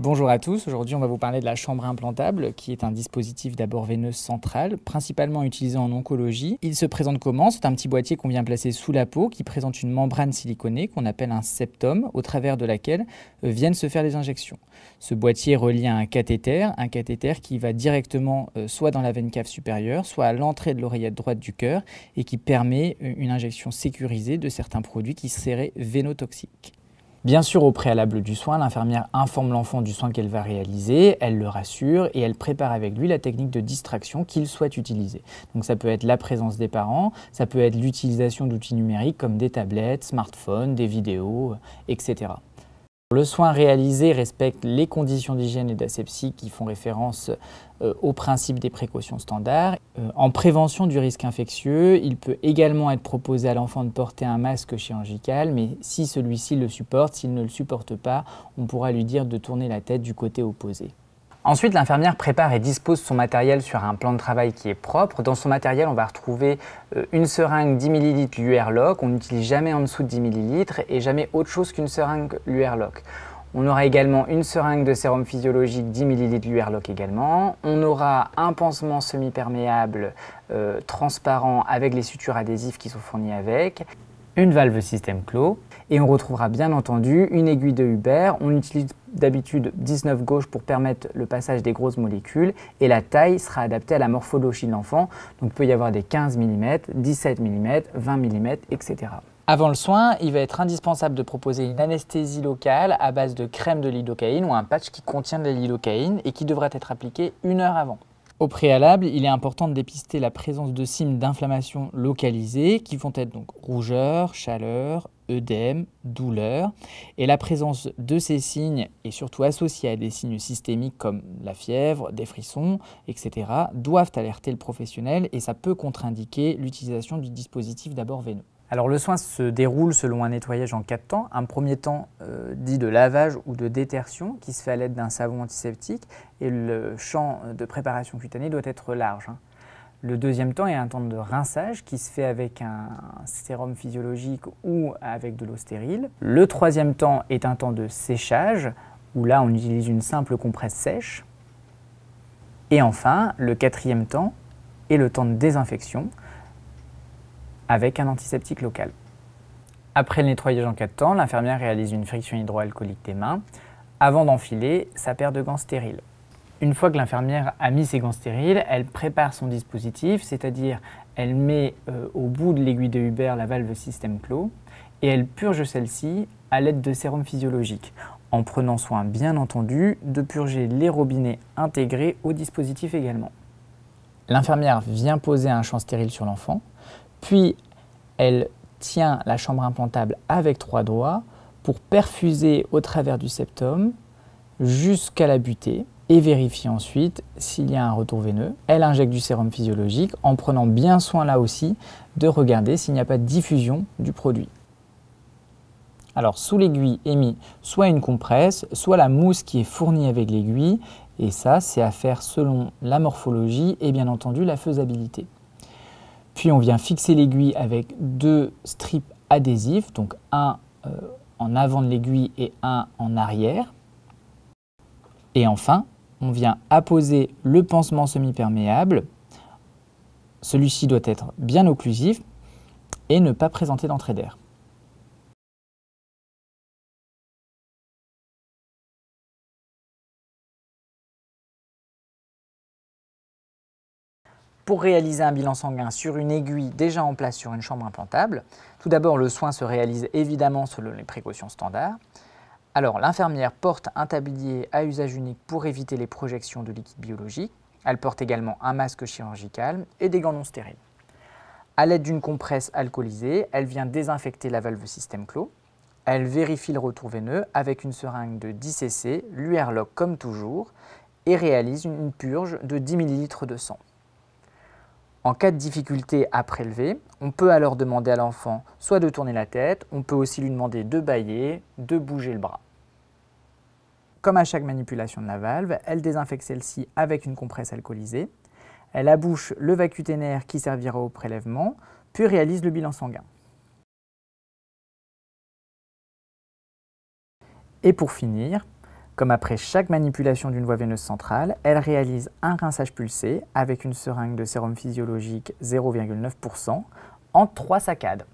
Bonjour à tous, aujourd'hui on va vous parler de la chambre implantable qui est un dispositif d'abord veineux central, principalement utilisé en oncologie. Il se présente comment C'est un petit boîtier qu'on vient placer sous la peau qui présente une membrane siliconée qu'on appelle un septum au travers de laquelle euh, viennent se faire les injections. Ce boîtier relie à un cathéter, un cathéter qui va directement euh, soit dans la veine cave supérieure, soit à l'entrée de l'oreillette droite du cœur et qui permet euh, une injection sécurisée de certains produits qui seraient vénotoxiques. Bien sûr, au préalable du soin, l'infirmière informe l'enfant du soin qu'elle va réaliser, elle le rassure et elle prépare avec lui la technique de distraction qu'il souhaite utiliser. Donc ça peut être la présence des parents, ça peut être l'utilisation d'outils numériques comme des tablettes, smartphones, des vidéos, euh, etc. Le soin réalisé respecte les conditions d'hygiène et d'asepsie qui font référence euh, au principe des précautions standards. Euh, en prévention du risque infectieux, il peut également être proposé à l'enfant de porter un masque chirurgical, mais si celui-ci le supporte, s'il ne le supporte pas, on pourra lui dire de tourner la tête du côté opposé. Ensuite, l'infirmière prépare et dispose son matériel sur un plan de travail qui est propre. Dans son matériel, on va retrouver euh, une seringue 10 ml lur On n'utilise jamais en dessous de 10 ml et jamais autre chose qu'une seringue lur On aura également une seringue de sérum physiologique 10 ml ur également. On aura un pansement semi-perméable euh, transparent avec les sutures adhésives qui sont fournies avec une valve système clos. Et on retrouvera bien entendu une aiguille de Huber. On utilise d'habitude 19 gauche pour permettre le passage des grosses molécules et la taille sera adaptée à la morphologie de l'enfant. Donc il peut y avoir des 15 mm, 17 mm, 20 mm, etc. Avant le soin, il va être indispensable de proposer une anesthésie locale à base de crème de lidocaïne ou un patch qui contient de la lidocaïne et qui devra être appliqué une heure avant. Au préalable, il est important de dépister la présence de signes d'inflammation localisée qui vont être donc rougeur, chaleur, œdème, douleur. Et la présence de ces signes et surtout associée à des signes systémiques comme la fièvre, des frissons, etc. doivent alerter le professionnel et ça peut contre-indiquer l'utilisation du dispositif d'abord veineux. Alors le soin se déroule selon un nettoyage en quatre temps. Un premier temps euh, dit de lavage ou de détertion qui se fait à l'aide d'un savon antiseptique et le champ de préparation cutanée doit être large. Hein. Le deuxième temps est un temps de rinçage qui se fait avec un, un sérum physiologique ou avec de l'eau stérile. Le troisième temps est un temps de séchage où là on utilise une simple compresse sèche. Et enfin, le quatrième temps est le temps de désinfection avec un antiseptique local. Après le nettoyage en 4 temps, l'infirmière réalise une friction hydroalcoolique des mains avant d'enfiler sa paire de gants stériles. Une fois que l'infirmière a mis ses gants stériles, elle prépare son dispositif, c'est-à-dire elle met euh, au bout de l'aiguille de Hubert la valve système clos et elle purge celle-ci à l'aide de sérum physiologique, en prenant soin bien entendu de purger les robinets intégrés au dispositif également. L'infirmière vient poser un champ stérile sur l'enfant, puis elle tient la chambre implantable avec trois doigts pour perfuser au travers du septum jusqu'à la butée et vérifier ensuite s'il y a un retour veineux. Elle injecte du sérum physiologique en prenant bien soin là aussi de regarder s'il n'y a pas de diffusion du produit. Alors sous l'aiguille est mis soit une compresse, soit la mousse qui est fournie avec l'aiguille et ça c'est à faire selon la morphologie et bien entendu la faisabilité. Puis on vient fixer l'aiguille avec deux strips adhésifs, donc un euh, en avant de l'aiguille et un en arrière. Et enfin, on vient apposer le pansement semi-perméable. Celui-ci doit être bien occlusif et ne pas présenter d'entrée d'air. Pour réaliser un bilan sanguin sur une aiguille déjà en place sur une chambre implantable, tout d'abord le soin se réalise évidemment selon les précautions standards. Alors l'infirmière porte un tablier à usage unique pour éviter les projections de liquide biologique. Elle porte également un masque chirurgical et des gants non stériles. À l'aide d'une compresse alcoolisée, elle vient désinfecter la valve système clos. Elle vérifie le retour veineux avec une seringue de 10 cc, l'URLOC comme toujours, et réalise une purge de 10 ml de sang. En cas de difficulté à prélever, on peut alors demander à l'enfant soit de tourner la tête, on peut aussi lui demander de bailler, de bouger le bras. Comme à chaque manipulation de la valve, elle désinfecte celle-ci avec une compresse alcoolisée. Elle abouche le vacuténaire qui servira au prélèvement, puis réalise le bilan sanguin. Et pour finir, comme après chaque manipulation d'une voie veineuse centrale, elle réalise un rinçage pulsé avec une seringue de sérum physiologique 0,9% en trois saccades.